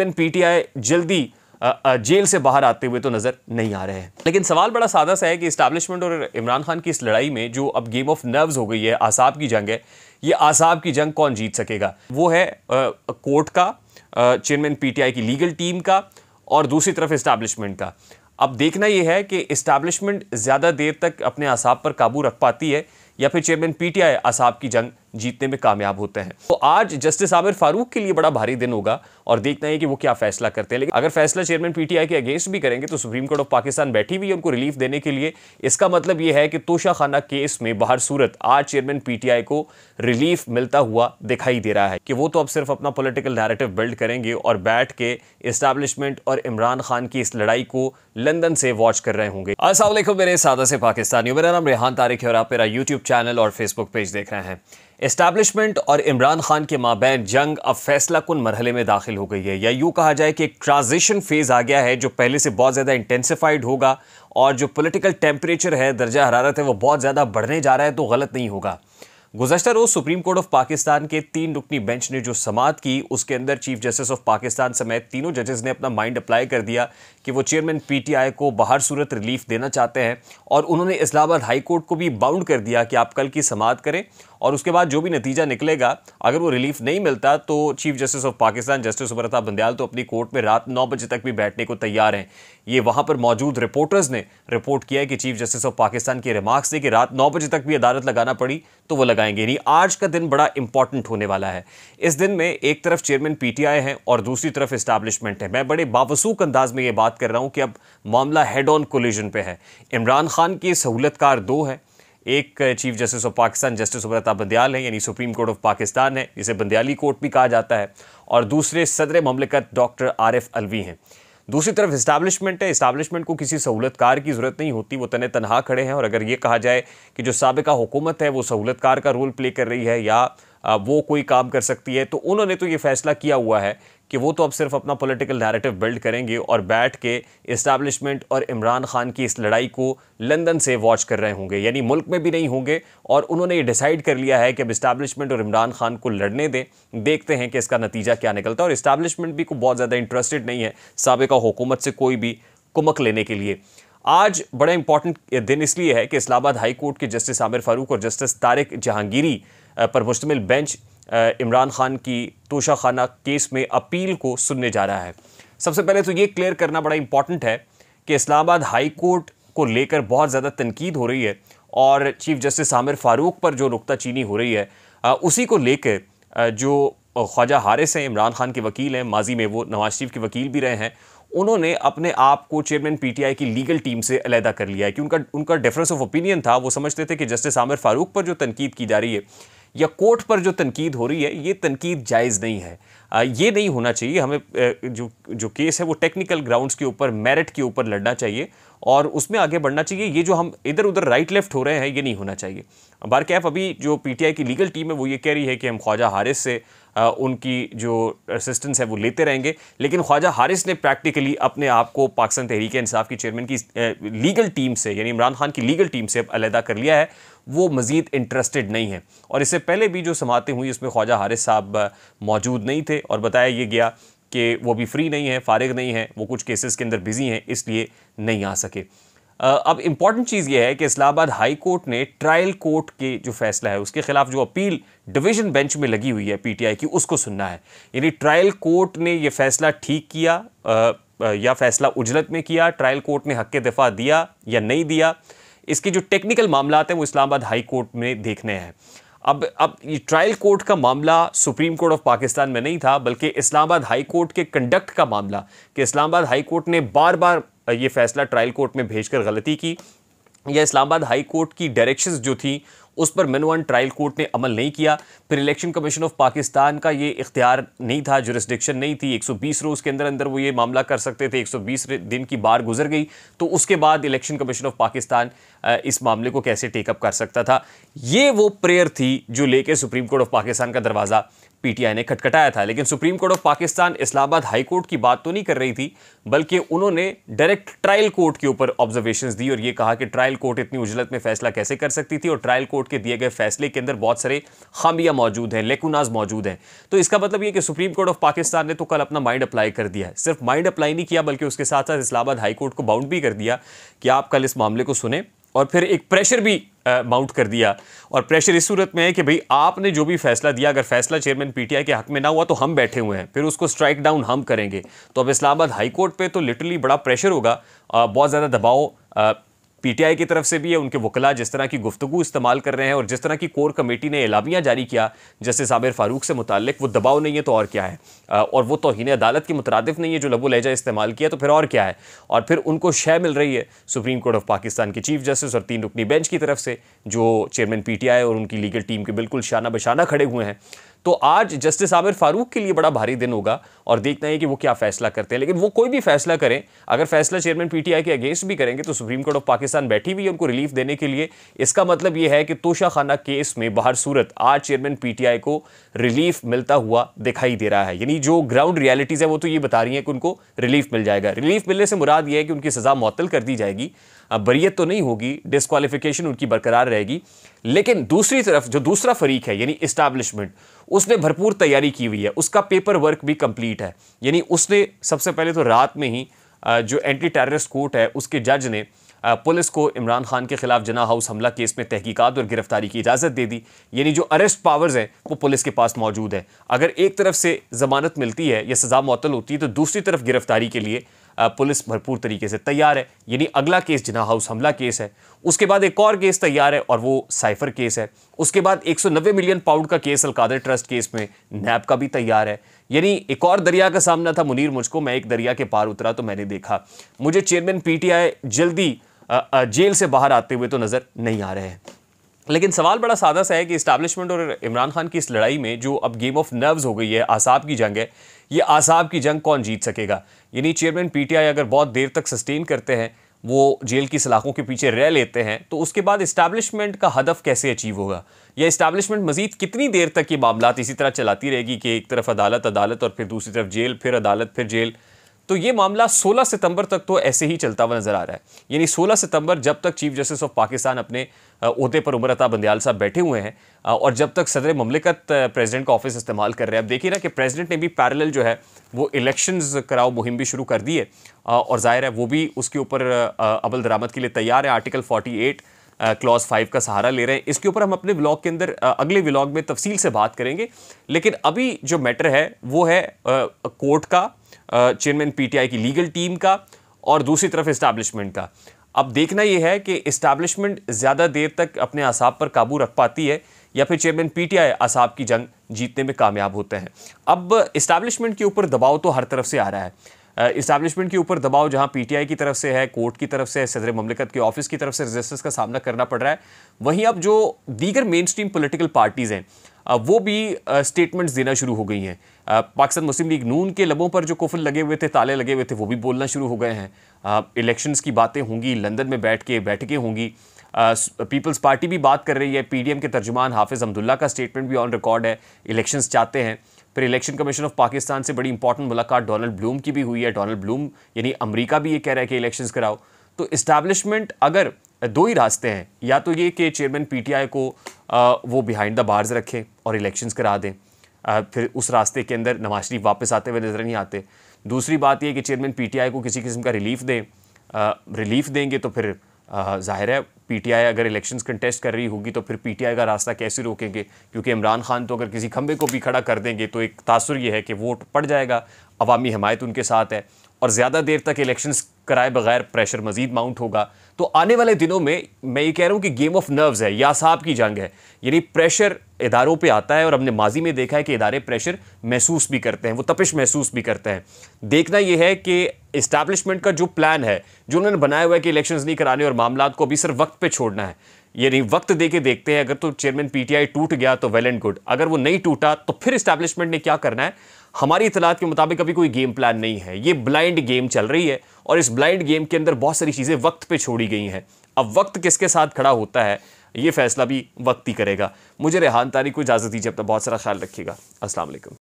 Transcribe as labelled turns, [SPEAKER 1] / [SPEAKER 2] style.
[SPEAKER 1] इन PTI जल्दी jail से बाहर आते हुए तो नज़र नहीं आ रहे हैं लेकिन सवाल बड़ा सादा सा है कि इस्टेब्लिशमेंट और इमरान खान की इस लड़ाई में जो अब गेम ऑफ नर्व्स हो गई है आसाब की जंग है ये आसाब की जंग कौन जीत सकेगा वो है कोर्ट का चेयरमैन पीटीआई की लीगल टीम का और दूसरी तरफ इस्टेब्लिशमेंट का अब देखना यह है कि इस्टेब्लिशमेंट ज़्यादा देर तक अपने आसाब पर काबू रख पाती है या फिर चेयरमैन पीटीआई आसाब की जंग जीतने में कामयाब होते हैं तो आज जस्टिस आमिर फारूक के लिए बड़ा भारी दिन होगा और देखना है कि वो क्या फैसला करते हैं लेकिन अगर फैसला चेयरमैन पीटीआई के अगेंस्ट भी करेंगे तो सुप्रीम कोर्ट ऑफ पाकिस्तान बैठी हुई है उनको रिलीफ देने के लिए इसका मतलब यह है कि तोशाखाना केस में बाहर सूरत आज चेयरमैन पीटीआई को रिलीफ मिलता हुआ दिखाई दे रहा है कि वो तो अब सिर्फ अपना पोलिटिकल नैरेटिव बिल्ड करेंगे और बैठ के इस्टेब्लिशमेंट और इमरान खान की इस लड़ाई को लंदन से वॉच कर रहे होंगे असल मेरे सादा से पाकिस्तानी मेरा नाम रेहान तारिक है और आप मेरा यूट्यूब चैनल और फेसबुक पेज देख रहे हैं इस्टेब्लिशमेंट और इमरान खान के माबैन जंग अब फैसला कुन मरहले में दाखिल हो गई है या यूँ कहा जाए कि एक ट्रांजिशन फेज़ आ गया है जो पहले से बहुत ज़्यादा इंटेंसिफाइड होगा और जो पॉलिटिकल टेम्परेचर है दर्जा हरारत है वो बहुत ज़्यादा बढ़ने जा रहा है तो गलत नहीं होगा गुजशत रोज़ सुप्रीम कोर्ट ऑफ पाकिस्तान के तीन रुकनी बेंच ने जो समात की उसके अंदर चीफ जस्टिस ऑफ पाकिस्तान समेत तीनों जजेस ने अपना माइंड अप्लाई कर दिया कि वो चेयरमैन पीटीआई को बाहर सूरत रिलीफ देना चाहते हैं और उन्होंने इस्लामाबाद हाई कोर्ट को भी बाउंड कर दिया कि आप कल की समात करें और उसके बाद जो भी नतीजा निकलेगा अगर वो रिलीफ नहीं मिलता तो chief justice of Pakistan justice Umar Bandial तो अपनी कोर्ट में रात नौ बजे तक भी बैठने को तैयार हैं ये वहाँ पर मौजूद रिपोर्टर्स ने रिपोर्ट किया है कि चीफ जस्टिस ऑफ पाकिस्तान के रिमार्क्स थे कि रात नौ बजे तक भी अदालत लगाना पड़ी तो वो लगाएंगे यानी आज का दिन बड़ा इंपॉर्टेंट होने वाला है इस दिन में एक तरफ चेयरमैन पीटीआई हैं और दूसरी तरफ इस्टेब्लिशमेंट है मैं बड़े बावसूक अंदाज में ये बात कर रहा हूँ कि अब मामला हेड ऑन कोलिजन पे है इमरान खान की सहूलतकार दो है एक chief justice of Pakistan justice उब्रता बंदयाल है यानी सुप्रीम कोर्ट ऑफ पाकिस्तान है जिसे बंदयाली कोर्ट भी कहा जाता है और दूसरे सदर ममलिकत डॉक्टर आर एफ अलवी हैं दूसरी तरफ इस्टाब्लिशमेंट है इस्टबलिशमेंट को किसी सहूलतकार की ज़रूरत नहीं होती वो तन तनहा खड़े हैं और अगर ये कहा जाए कि जो सबका हुकूमत है वो सहूलतकार का रोल प्ले कर रही है या वो कोई काम कर सकती है तो उन्होंने तो ये फैसला किया हुआ है कि वो तो अब सिर्फ अपना पॉलिटिकल नैरेटिव बिल्ड करेंगे और बैठ के इस्टेब्लिशमेंट और इमरान खान की इस लड़ाई को लंदन से वॉच कर रहे होंगे यानी मुल्क में भी नहीं होंगे और उन्होंने ये डिसाइड कर लिया है कि अब इस्टेब्लिशमेंट और इमरान खान को लड़ने दें देखते हैं कि इसका नतीजा क्या निकलता है और इस्टेब्लिशमेंट भी को बहुत ज़्यादा इंटरेस्टेड नहीं है सबका हुकूमत से कोई भी कुमक लेने के लिए आज बड़ा इंपॉर्टेंट दिन इसलिए है कि इस्लामाबाद हाई कोर्ट के जस्टिस आमिर फारूक और जस्टिस तारिक जहांगीरी पर मुश्तमिल बेंच इमरान खान की तोशा खाना केस में अपील को सुनने जा रहा है सबसे पहले तो ये क्लियर करना बड़ा इंपॉर्टेंट है कि इस्लामाबाद हाई कोर्ट को लेकर बहुत ज़्यादा तनकीद हो रही है और चीफ जस्टिस आमिर फ़ारूक पर जो चीनी हो रही है उसी को लेकर जो ख्वाजा हारिस हैं इमरान खान के वकील हैं माजी में वो नवाज शरीफ के वकील भी रहे हैं उन्होंने अपने आप को चेयरमैन पीटीआई की लीगल टीम से अलहदा कर लिया है कि उनका उनका डिफरेंस ऑफ ओपिनियन था वो समझते थे कि जस्टिस आमिर फ़ारूक पर जो तनकीद की जा रही है या कोर्ट पर जो तनकीद हो रही है ये तनकीद जायज़ नहीं है ये नहीं होना चाहिए हमें जो जो केस है वो टेक्निकल ग्राउंड्स के ऊपर मेरिट के ऊपर लड़ना चाहिए और उसमें आगे बढ़ना चाहिए ये जो हम इधर उधर राइट लेफ्ट हो रहे हैं ये नहीं होना चाहिए बार कैफ अभी जो पीटीआई की लीगल टीम है वो ये कह रही है कि हम ख्वाजा हारिस से उनकी जो असिस्टेंस है वो लेते रहेंगे लेकिन ख्वाजा हारिस ने प्रैक्टिकली अपने आप को पाकिस्तान तहरीक इंसाफ की चेयरमैन की लीगल टीम से यानी इमरान खान की लीगल टीम से अलहदा कर लिया है वो मज़ीद इंटरेस्टेड नहीं है और इससे पहले भी जो समातें हुई उसमें ख्वाजा हारिस साहब मौजूद नहीं थे और बताया ये गया कि वो भी फ्री नहीं है फारग नहीं है वो कुछ केसेस के अंदर बिज़ी हैं इसलिए नहीं आ सके अब इम्पॉर्टेंट चीज़ ये है कि इस्लामाबाद हाई कोर्ट ने ट्रायल कोर्ट के जो फैसला है उसके खिलाफ जो अपील डिवीजन बेंच में लगी हुई है पीटीआई की उसको सुनना है यानी ट्रायल कोर्ट ने ये फैसला ठीक किया आ, या फैसला उजलत में किया ट्रायल कोर्ट ने हक के दफा दिया या नहीं दिया इसके जो टेक्निकल मामला हैं वो इस्लामाबाद हाई कोर्ट में देखने हैं अब अब ये ट्रायल कोर्ट का मामला सुप्रीम कोर्ट ऑफ पाकिस्तान में नहीं था बल्कि इस्लामाबाद हाई कोर्ट के कंडक्ट का मामला कि इस्लामाबाद हाई कोर्ट ने बार बार ये फैसला ट्रायल कोर्ट में भेजकर गलती की या इस्लामाबाद हाई कोर्ट की डायरेक्शंस जो थी उस पर मिनवन ट्रायल कोर्ट ने अमल नहीं किया फिर इलेक्शन कमीशन ऑफ पाकिस्तान का ये इख्तियार नहीं था जुरिस्डिक्शन नहीं थी 120 रोज़ के अंदर अंदर वो ये मामला कर सकते थे 120 दिन की बार गुजर गई तो उसके बाद इलेक्शन कमीशन ऑफ पाकिस्तान इस मामले को कैसे टेकअप कर सकता था ये वो प्रेयर थी जो लेके सुप्रीम कोर्ट ऑफ पाकिस्तान का दरवाज़ा पीटीआई ने खटखटाया था लेकिन supreme court of Pakistan Islamabad high court की बात तो नहीं कर रही थी बल्कि उन्होंने डायरेक्ट ट्रायल कोर्ट के ऊपर ऑब्जर्वेशंस दी और ये कहा कि ट्रायल कोर्ट इतनी उजलत में फैसला कैसे कर सकती थी और ट्रायल कोर्ट के दिए गए फैसले के अंदर बहुत सारे खामियां मौजूद हैं लेकुनाज मौजूद हैं तो इसका मतलब ये कि सुप्रीम कोर्ट ऑफ पाकिस्तान ने तो कल अपना माइंड अप्लाई कर दिया है सिर्फ माइंड अप्लाई नहीं किया बल्कि उसके साथ साथ इस्लामाबाद हाईकोर्ट को बाउंड भी कर दिया कि आप कल इस मामले को सुने और फिर एक प्रेशर भी माउंट कर दिया और प्रेशर इस सूरत में है कि भाई आपने जो भी फैसला दिया अगर फैसला चेयरमैन पीटीआई के हक में ना हुआ तो हम बैठे हुए हैं फिर उसको स्ट्राइक डाउन हम करेंगे तो अब इस्लामाबाद हाई कोर्ट पे तो लिटरली बड़ा प्रेशर होगा बहुत ज़्यादा दबाव पीटीआई की तरफ से भी है उनके वकला जिस तरह की गुफ्तु इस्तेमाल कर रहे हैं और जिस तरह की कोर कमेटी ने एलामिया जारी किया जस्टिस आबिर फारूक से मुतल वो दबाव नहीं है तो और क्या है और वो तोहन अदालत के मुतरद नहीं है जो लबो लहजा इस्तेमाल किया तो फिर और क्या है और फिर उनको शय मिल रही है सुप्रीम कोर्ट ऑफ पाकिस्तान के चीफ जस्टिस और तीन रुकनी बेंच की तरफ से जो चेयरमैन पी टी आई और उनकी लीगल टीम के बिल्कुल शाना बशाना खड़े हुए हैं तो आज जस्टिस आमिर फारूक के लिए बड़ा भारी दिन होगा और देखना है कि वो क्या फैसला करते हैं लेकिन वो कोई भी फैसला करें अगर फैसला चेयरमैन पीटीआई के अगेंस्ट भी करेंगे तो सुप्रीम कोर्ट ऑफ पाकिस्तान बैठी हुई है उनको रिलीफ देने के लिए इसका मतलब ये है कि तोशाखाना केस में बाहर सूरत आज चेयरमैन पीटीआई को रिलीफ मिलता हुआ दिखाई दे रहा है यानी जो ग्राउंड रियलिटीज़ है वो तो ये बता रही है कि उनको रिलीफ मिल जाएगा रिलीफ मिलने से मुराद ये है कि उनकी सज़ा मअतल कर दी जाएगी बरीत तो नहीं होगी डिस्कवालिफिकेशन उनकी बरकरार रहेगी लेकिन दूसरी तरफ जो दूसरा फरीक है यानी इस्टाब्लिशमेंट उसने भरपूर तैयारी की हुई है उसका पेपर वर्क भी कंप्लीट है यानी उसने सबसे पहले तो रात में ही जो एंटी टेररिस्ट कोर्ट है उसके जज ने पुलिस को इमरान खान के खिलाफ जना हाउस हमला केस में तहकीकात और गिरफ्तारी की इजाज़त दे दी यानी जो अरेस्ट पावर्स हैं वो पुलिस के पास मौजूद हैं अगर एक तरफ से ज़मानत मिलती है या सज़ा मअतल होती है तो दूसरी तरफ गिरफ्तारी के लिए पुलिस भरपूर तरीके से तैयार है यानी अगला केस जिना हाउस हमला केस है उसके बाद एक और केस तैयार है और वो साइफर केस है उसके बाद 190 मिलियन पाउंड का केस अलकादर ट्रस्ट केस में नैब का भी तैयार है यानी एक और दरिया का सामना था मुनीर मुझको मैं एक दरिया के पार उतरा तो मैंने देखा मुझे चेयरमैन पी जल्दी जेल से बाहर आते हुए तो नज़र नहीं आ रहे हैं लेकिन सवाल बड़ा सादा सा है कि इस्टाब्लिशमेंट और इमरान खान की इस लड़ाई में जो अब गेम ऑफ नर्व्स हो गई है आसाब की जंग है ये आसाब की जंग कौन जीत सकेगा यानी चेयरमैन पीटीआई अगर बहुत देर तक सस्टेन करते हैं वो जेल की सलाखों के पीछे रह लेते हैं तो उसके बाद इस्टेब्लिशमेंट का हदफ कैसे अचीव होगा या इस्टेब्लिशमेंट मजीद कितनी देर तक ये मामला इसी तरह चलाती रहेगी कि एक तरफ अदालत अदालत और फिर दूसरी तरफ जेल फिर अदालत फिर जेल तो ये मामला 16 सितंबर तक तो ऐसे ही चलता हुआ नजर आ रहा है यानी 16 सितंबर जब तक चीफ जस्टिस ऑफ पाकिस्तान अपने अहदे पर उमर अता बंदयाल साहब बैठे हुए हैं और जब तक सदर ममलिकत प्रेसिडेंट का ऑफिस इस्तेमाल कर रहे हैं अब देखिए ना कि प्रेसिडेंट ने भी पैरेलल जो है वो इलेक्शंस कराओ मुहिम भी शुरू कर दी है और जाहिर है वो भी उसके ऊपर अबल दरामद के लिए तैयार है आर्टिकल फोर्टी क्लॉज फाइव का सहारा ले रहे हैं इसके ऊपर हम अपने ब्लॉग के अंदर अगले ब्लॉग में तफसील से बात करेंगे लेकिन अभी जो मैटर है वो है कोर्ट का चेयरमैन पीटीआई की लीगल टीम का और दूसरी तरफ इस्टेब्लिशमेंट का अब देखना यह है कि इस्टेब्लिशमेंट ज़्यादा देर तक अपने असाब पर काबू रख पाती है या फिर चेयरमैन पीटीआई असाब की जंग जीतने में कामयाब होते हैं अब इस्टेब्लिशमेंट के ऊपर दबाव तो हर तरफ से आ रहा है इस्टेब्लिशमेंट के ऊपर दबाव टी आई की तरफ से है कोर्ट की तरफ से सदर ममलिकत के ऑफिस की तरफ से रजिस्टर्स का सामना करना पड़ रहा है वहीं अब जो दीगर मेन स्ट्रीम पोलिटिकल पार्टीज़ हैं वो भी स्टेटमेंट्स देना शुरू हो गई हैं पाकिस्तान मुस्लिम लीग नून के लबों पर जो कुफल लगे हुए थे ताले लगे हुए थे वो भी बोलना शुरू हो गए हैं इलेक्शंस की बातें होंगी लंदन में बैठ के बैठकें होंगी पीपल्स पार्टी भी बात कर रही है पीडीएम के तर्जुमान हाफिज़ अब्दुल्ला का स्टेटमेंट भी ऑन रिकॉर्ड है इलेक्शंस चाहते हैं फिर इलेक्शन कमीशन ऑफ पाकिस्तान से बड़ी इंपॉर्टेंट मुलाकात डोनल्ड ब्लूम की भी हुई है डोनल्ड ब्लूम यानी अमरीका भी ये कह रहा है कि इलेक्शन कराओ तो इस्टेब्लिशमेंट अगर दो ही रास्ते हैं या तो ये कि चेयरमैन पीटीआई को आ, वो बिहाइंड द बार्स रखें और इलेक्शंस करा दें आ, फिर उस रास्ते के अंदर नवाज शरीफ वापस आते हुए नज़र नहीं आते दूसरी बात यह कि चेयरमैन पीटीआई को किसी किस्म का रिलीफ दें आ, रिलीफ देंगे तो फिर जाहिर है पीटीआई अगर इलेक्शंस कंटेस्ट कर रही होगी तो फिर पीटीआई का रास्ता कैसे रोकेंगे क्योंकि इमरान खान तो अगर किसी खंबे को भी खड़ा कर देंगे तो एक तासर यह है कि वोट पड़ जाएगा अवामी हमायत उनके साथ है और ज़्यादा देर तक इलेक्शंस कराए बगैर प्रेशर मजीद माउंट होगा तो आने वाले दिनों में मैं ये कह रहा हूँ कि गेम ऑफ नर्व्स है या साहब की जंग है यानी प्रेशर इदारों पे आता है और हमने माजी में देखा है कि इदारे प्रेशर महसूस भी करते हैं वो तपिश महसूस भी करते हैं देखना यह है कि इस्टेब्लिशमेंट का जो प्लान है जो उन्होंने बनाया हुआ है कि इलेक्शन नहीं कराने और मामला को अभी सिर्फ वक्त पर छोड़ना है यानी वक्त दे के देखते हैं अगर तो चेयरमैन पीटीआई टूट गया तो वेल एंड गुड अगर वो नहीं टूटा तो फिर इस्टेब्लिशमेंट ने क्या करना है हमारी इतलात के मुताबिक अभी कोई गेम प्लान नहीं है ये ब्लाइंड गेम चल रही है और इस ब्लाइंड गेम के अंदर बहुत सारी चीज़ें वक्त पर छोड़ी गई हैं अब वक्त किसके साथ खड़ा होता है ये फैसला भी वक्त ही करेगा मुझे रेहान तारी को इजाज़त दीजिए अपना बहुत सारा ख्याल रखिएगा असलम